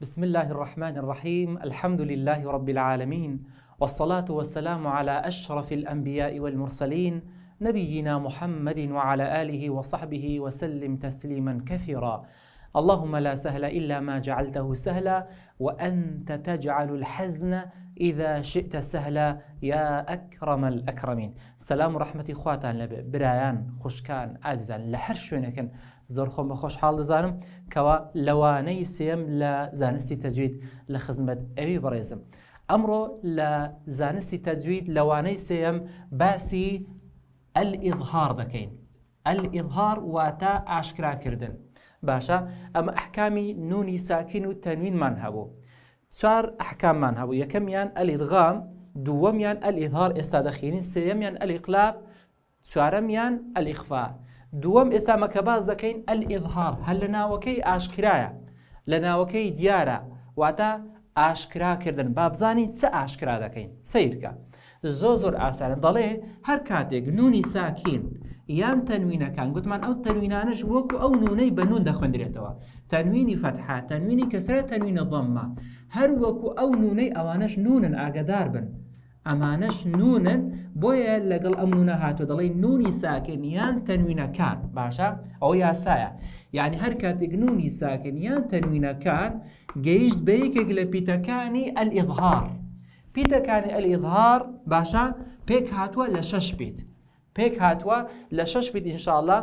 بسم الله الرحمن الرحيم الحمد لله رب العالمين والصلاة والسلام على أشرف الأنبياء والمرسلين نبينا محمد وعلى آله وصحبه وسلم تسليما كثيرا اللهم لا سهل إلا ما جعلته سهلا وأنت تجعل الحزن إذا شئت سهلا يا أكرم الأكرمين سلام ورحمة خواتان لبي برايان خشكان عزيزان لحر شوينكن زۆر خۆم حال زانم دەزانم کەوا سيم سێم لە زانستی تەجوید لە أمرو ئەوی بەڕێزم. ئەمڕۆ لە زانستی تەجوید لەوانەی الإظهار باسی ئەلئیظهار دەکەین. ئەلئیظهار واتە ئاشکراکردن. باشە ئەمە ئەحکامی نونی ساکین چوار ئەحکاممان هەبوو یەکەمیان ئەلیدغام دووەمیان ئەلیهار ئێستا دەخینین سێمیان الاقلاب چوارەمیان ئەلیخفا دووەم ئێستا مەکە باز زكين الاظهار هل لنا وكي ئاشکرایە لنا وكي ديارا واتا اشكرا كردن باب زاني تس اشكرا دكين سيركا زوزر اسان دەڵێ هر كاتيك نوني ساكين یان تەنوینەکان گوتمان ئەو تەنوینانش وەکو ئەو نونەی بە نون دەخوێنرێتەوە تەنوینی فەتحا تەنوینی کەسرە تەنوینە دەممە هەرو وەکو ئەو نونەی ئەوانش نونن ئاگدار بن ئەمانەش نونن بۆیە لەگەڵ ئەم نونە هاتو دەڵی نونی ساکنیان تەنوینەکان باشە ئەو یاسایە یعنی هەر کاتێک نونی ساکنیان تەنوینەکان گەیشت بە یەکێک لە پیتەکانی ئەلئظهار پیتەکانی ئەلئظهار باشە پێک هاتووە لە شەش پیت پێک هاتووە لە شش بیت ئینشاءله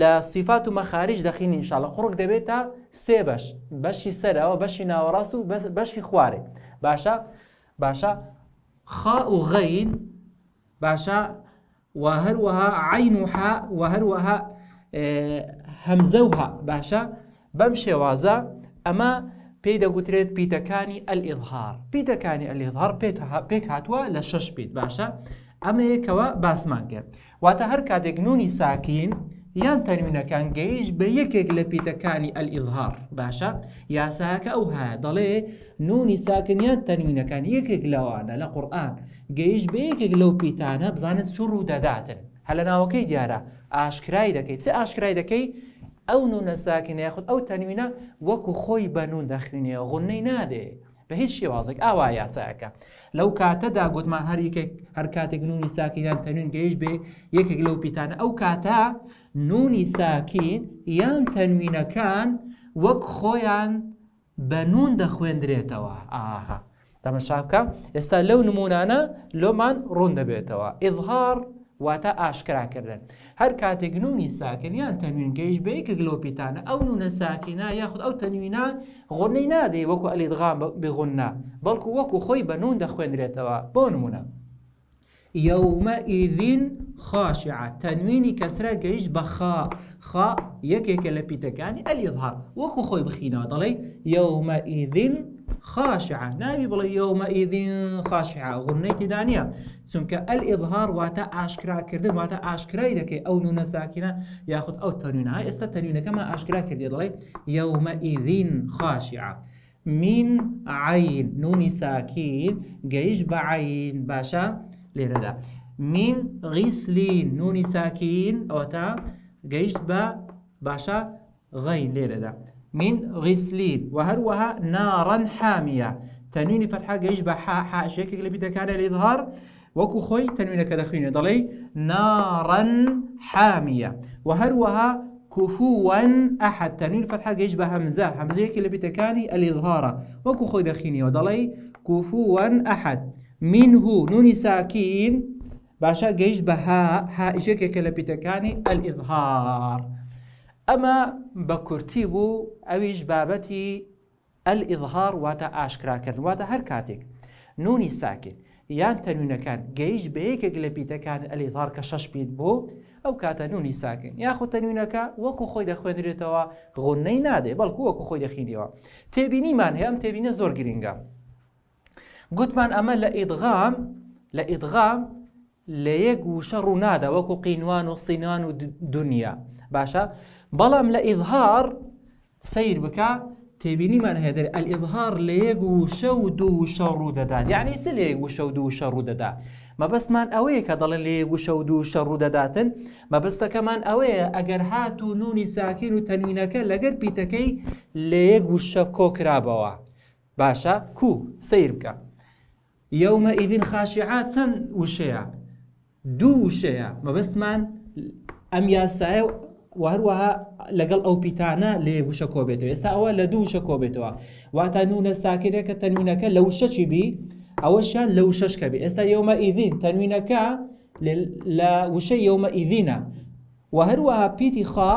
لە سیفات مخارج مەخارج دەخین ئینشاءله خوڕک دەبێت تا سێ بەش بەشی سەرەوە بەشی ناوەڕاست و بەشی خوارێ باشە باشە خا و غەین باشە و هەروەها عین اه، وها و هەروەها هەمزە وها باشە بەم شێوازە ئەمە پێی دەگوترێت پیتەکانی ئەلئظهار پیتەکانی ئەلئظهار پێک هاتووە لە شش پیت باشە ئەمەیەکەوە باسمان کرد واتە هەر کاتێک نونی ساکین یان تەرمینەکان گەیش بە یەکێک لە پیتەکانی ئەلئظهار باشە یاساکە ئەو هەیە دەڵێ نونی ساکنیان تەرمینەکان یەکێک لەوانە لە قورآن گەیش بە یەکێک لەو پیتانە بزانن سوور و دەداتن هە لە ناوەکەی دیارە ئاشکرای دەکەیت چه ئاشکرای دەکەی ئەو نونە ساکنە یاخود ئەو تەنوینە وەکو خۆی بەنون دەخوێنێ غونەی نادێ بە هیچ شێوازێک ئاوا یاساەکە لەو کاتەدا گوتمان هەریکێک هەر کاتێک نونی ساکیدان تەنون گەیش بێ یەکێک لەو پیتانە ئەو کاتە نونی ساکین یان تەنوینەکان وەک خۆیان بە نون دەخوێندرێتەوە ئاها تەمەشاکە ئێستا لەو نمونانە لۆمان ڕوون دەبێتەوە ئظهار واتا اشكرا كردن هر كاتيك نوني ساكن يان تنوين كيش بيك غلوبيتان او نون ساكنا ياخد او تنوينا غنينا دي وكو الادغام بغنى بلكو وكو خوي بنون دخوين ريتوا بونمونا اذن خاشعة تنوين كسرة جيش بخا خا يك يك لبيتك يعني الإظهار وكو خوي بخينا طلي يومئذ خاشعة نابي بڵێ یومەئیدین خاشعە غڕنەیتی دانیە چونکە واتا ئبهار واتا ئاشکراکردن واتە ئاشکرای دەکەی ئەو نونە ساکینە یاخود ئەو تەنوونە ئێستا تەنوونەکەمە ئاشکرا کردی دەڵێ یومەئیدین خاشعة من عين نون ساكين جيش بعين باشا ليردا من غسلين نون ساكين أوتا جيش با باشا غين ليردا من غسلين وهروها نارا حامية تنوين فتحة قيش بحاء حا شيك اللي بدك على الإظهار وكو خوي تنوين كذا خوين يضلي نارا حامية وهروها كفوا أحد تنوين فتحة قيش بهمزة همزة هيك اللي بتكاني الإظهار وكو خوي دخيني وضلي كفوا أحد منه نون ساكين باشا قيش بها حاء شيك اللي بتكاني الإظهار ئەمە بە کورتی بوو ئەویش بابەتی ئەل ئظهار واتە ئاشکراکردن واتە هەر کاتێک نونی ساکن یان تەنوونەکان گەیش بەیەکێک لە پیتەکان ئەلیظار کە شەش پیت بۆ ئەو کاتە نونی ساکن یاخۆ تەنوونەکە وەکو خۆی دەخوێنرێتەوە غۆنەی نادێ بەڵکو وەکو خۆی دەخینیەوە تێبینیمان هەیە ئەم تێبینە زۆر گرینگە گوتمان ئەمە لە ئیدغام لە ئیدغام لە یەک گوشە ڕوونادا وەکو قینوان و سینوان و دنیا. باشە بەڵام لە ئیظهار سیر بکە تێبینیمان هێدر ئەلئظهار لە یەک و شە و دوو شە ڕوو دەدات یعنی س لە یەک و شە و دوو شە ڕوو دەدا مەبەستمان ئەوەیە کە دەڵێن لە یەک و شە و دوو شە ڕوو دەداتن مەبەستەکەمان ئەوەیە ئەگەر هات و نونی ساکین و تەنوینەکە لەگەر پیتەکەی لە یەک و شە کۆکرابەوە باشە کو سیر بکە یەومە ئیدین خاشعات چەند وشەیە دوو وشەیە مەبەستمان ئەم یاسایە و و لقل أو بيتانا پیتانە لێ وشە کۆبێتەوە ئێستا ئەوە لە دوو شە کۆبێتەوە واتە نونە ساکرێکە تەنوینەکە لە وشەچی بی ئەوەشیان لە وشەشکە بێ ئێستا یومە ئیڤین تەنوینەکە لە وشە یومە ئیڤینە و هەروەها پیتی خوا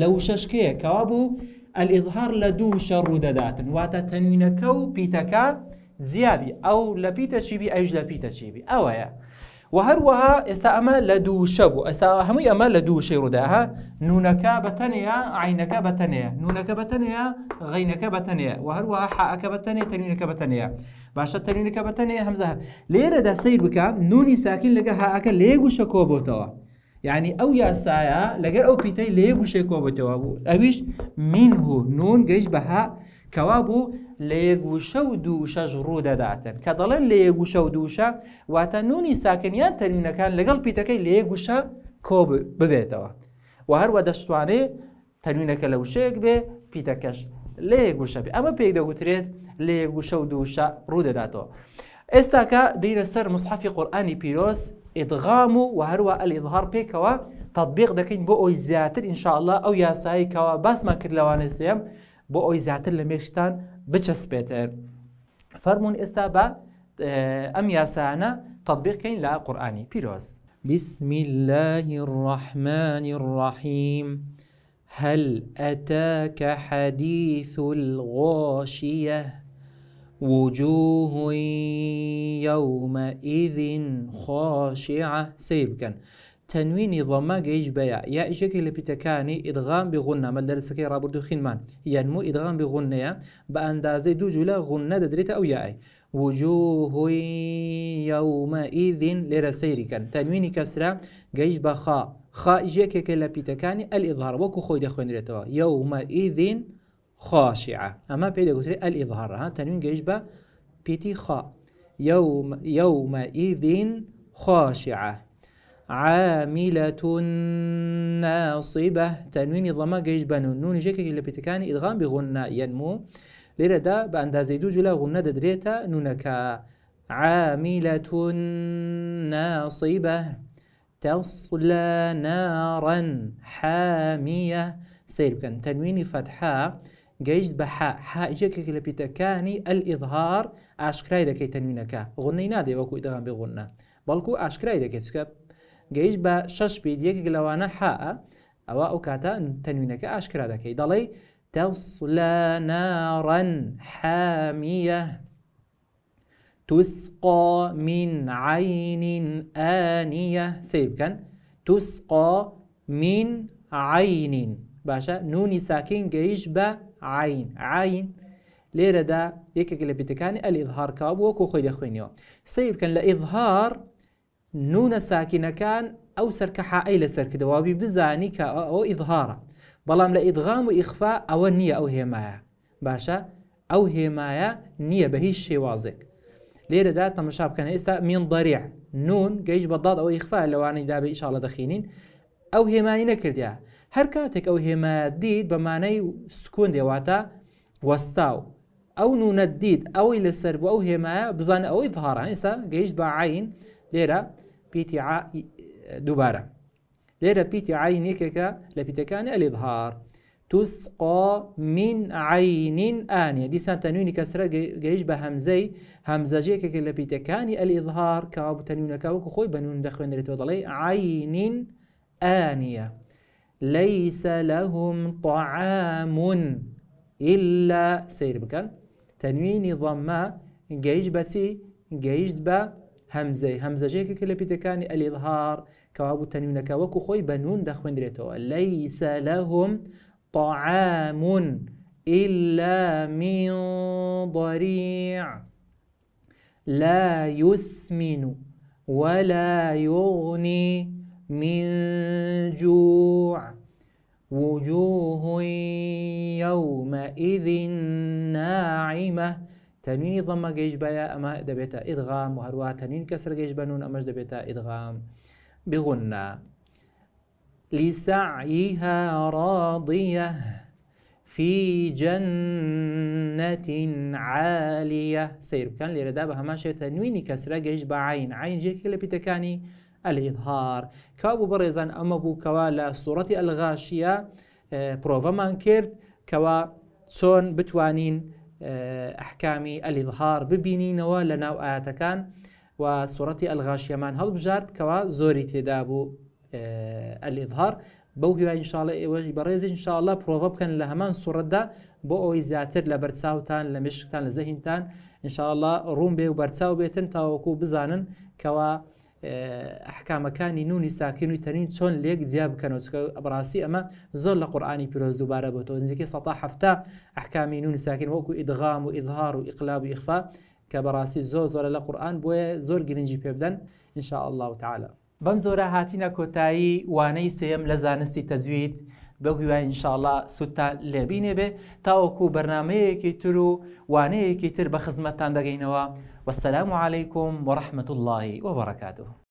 لە وشەشکەیە کەوا بوو ئەلئظهار لە دوو شە ڕوودەداتن واتە تەنوینەکە و پیتەکە زیابی ئەو لە پیتە چیبی ئەوش لە پیتە وهروها استا اما لدوشبو استا همي اما لدوشي رداها نونكا بتنيا عينكا بتنيا نونكا بتنيا غينكا بتنيا وهروها حاءكا بتنيا تنوينكا بتنيا باشا تنوينكا بتنيا همزه ليره دا سير بكا نوني ساكن لك هاكا ليغوشا كوبوتوا يعني او ياسايا لغير او بيتي ليغوشا كوبوتوا اويش منه نون جيش بها كوابو لە یەگوشە و دووشەش ڕوو دەداتن کە دەڵێن لە یەگوشە و دووشە واتە نونی ساکنیان تەرینەکان لەگەڵ پیتەکەی لە یەگوشە کۆ ببێتەوە و هەروە دەشتوانێ تەنوینەکە لە وشەیەک بێ پیتەکەش لە یەگوشە بێ ئەمە پێی دەگوترێت لە یەگوشە و دووشە ڕوو دەداتەوە. ئێستاکە دەینە سەر مسحافی قورآانی پیرۆس ئدغام و و هەروە ئەلیظهار پێکەوە تطببیق دەکەین بۆ ئەوی زیاتر ئینشاءله ئەو یاسایی کەەوە باسمان کرد لەوانێسەیە بۆ ئەوی زیاتر لە مێشتان بچەسپێتر فەرمونون ئێستا بە اه، ئەم یاسانە تطببیقکەین لا قورآانی پیرۆز بسم الله الرحمن الرحيم هل أتاك حديث الغاشية وجوه يومئذ خاشعة سير تنويني ضما جيج بيا يا إشكي لبيتكاني إدغام بغنة مال درس كي رابردو خنمان ينمو يعني إدغام بغنة بأندازة دو جولة غنة دريتا أو ياي وجوه يومئذ لرسيركا تنويني كسرة جيج بخا خا إشكي لبيتكاني الإظهار وكو خويدة خوين ريتوا يومئذ خاشعة أما بيدا قلت الإظهار ها تنوين جيج بيتي خا يوم يومئذ خاشعة عاملة ناصبة تنوين الضمة جيش بنو نون جيكي اللي بتكاني إدغام بغنى ينمو ليرة دا بأندازة دو جلا غنى دريتا نونك عاملة ناصبة تصلى نارا حامية سير بكن تنوين فتحة جيش بحاء حاء جيكي اللي بتكاني الإظهار أشكراي لكي تنوينك غنى نادي وكو إدغام بغنى بلكو أشكراي لكي تسكب جيش با شش بيد يك لەوانە حاء أو ئەو کاتە تەنوینەکە ئاشکرا دەکەی دەڵێ تەوسلە ناڕەن حامیە تسقا من عين آنية سيب كان تسقى من عين باشا نوني ساكن جيش با عين عين ليردا یەکێک لە الإظهار ئەلیظهارکە بووەکو خۆی دەخوێنەوە كان بکەن لە ئظهار نون ساكنة كان أو سرك حائل سرك دوابي بزانيك أو إظهارا بلام لإدغام وإخفاء أو نية أو هيمايا باشا أو هيمايا نية بهي الشيوازك ليرة دا تمشاب كان إستا من ضريع نون قيش بضاد أو إخفاء لو عني دابي إن شاء الله دخينين أو هيمايا نكر ديا هركاتك أو هيمايا ديد بمعنى سكون ديواتا وستاو أو نون الديد أو إلى السرب أو هيمايا بزاني أو إظهارا إستا قيش بعين لێرە دووبارە لێرە ليرة عین یەکێکە لە پیتەکان الإظهار تسقى من عینین ئاانە دیسان تەنوونی کەسرە گەیش بە هەمزەی هەمزەژێکێک لە پیتەکانی ئەلیظهار کاوە تەنوونەکە وەکو خۆی بەنون دەخوێنێتەوە دەڵێ عين آنية ليس لهم طعام إلا سير بكن تنوين ضمة جيش بتي جيش بە هەمزەی هەمزەژێکە کە لە پیتەکانی ئەلیظهار کەوابوو تەنیونەکە وەکو خۆی بە نون دەخوێندرێتەوە لیس لهم طعامون إلا من ضريع لا يسمن ولا يغني من جوع وجوه يومئذ ناعمه تەنوینی ضمه گەیش بيا اما دەبێتە ادغام و هەروە كسر کەسر بنون ئەمەش دەبێتە ادغام بغنا لسعيها راضية في جنة عالية سير كان لردا شيء تنويني كسرة جيش بعين عين جيك اللي بتكاني الإظهار كابو برزان أما بو كوا صورة الغاشية بروفا آه، مان كوا تون بتوانين ئەحکامی ئەلیظهار ببینینەوە لە ناو ئاەتەکان و سوەتی ئەلغاشیەمان هەڵبژارد کەوا زۆری تێدا بوو ئەلیظهار بەو هیوا انشاالله ئێوەی بەڕێز انشاالله پرۆڤ بکەن لە هەمان سوورەتدا بۆ ئەوی زیاتر لە بەرچاوتان لە مشکتان لە زەهینتان انشاالله ڕوون بێ و بەرچاو بێتن تاوەکو بزانن کەوا آه، أحكام نونی ساکن و تەنین چۆن لێک زياب بکەن و بڕاستی ئەمە زۆر لە قورآانی پیرۆز دووبارە بۆ تۆ نزیکە سەهفتا ئەحکامی نونی ساکن وەکو ئیدغام و ئیدهار و ئیقلاب و ئیخفا کە بەڕاستی زۆر زۆرە لە قورآان بۆیە زۆر گرنگی پێبدەن انشاء الله تعالى بەم زۆرە هاتینە کۆتایی وانەی سێم لە زانستی تەزویت بەگووە ئینشاءله سوودتا لێبینێ بێ تاوەکو بەرنمەیەکی تر و وانەیەکی تر بە خزمەتتان دەگەینەوە وەسەلام و رحمت الله و وبركاته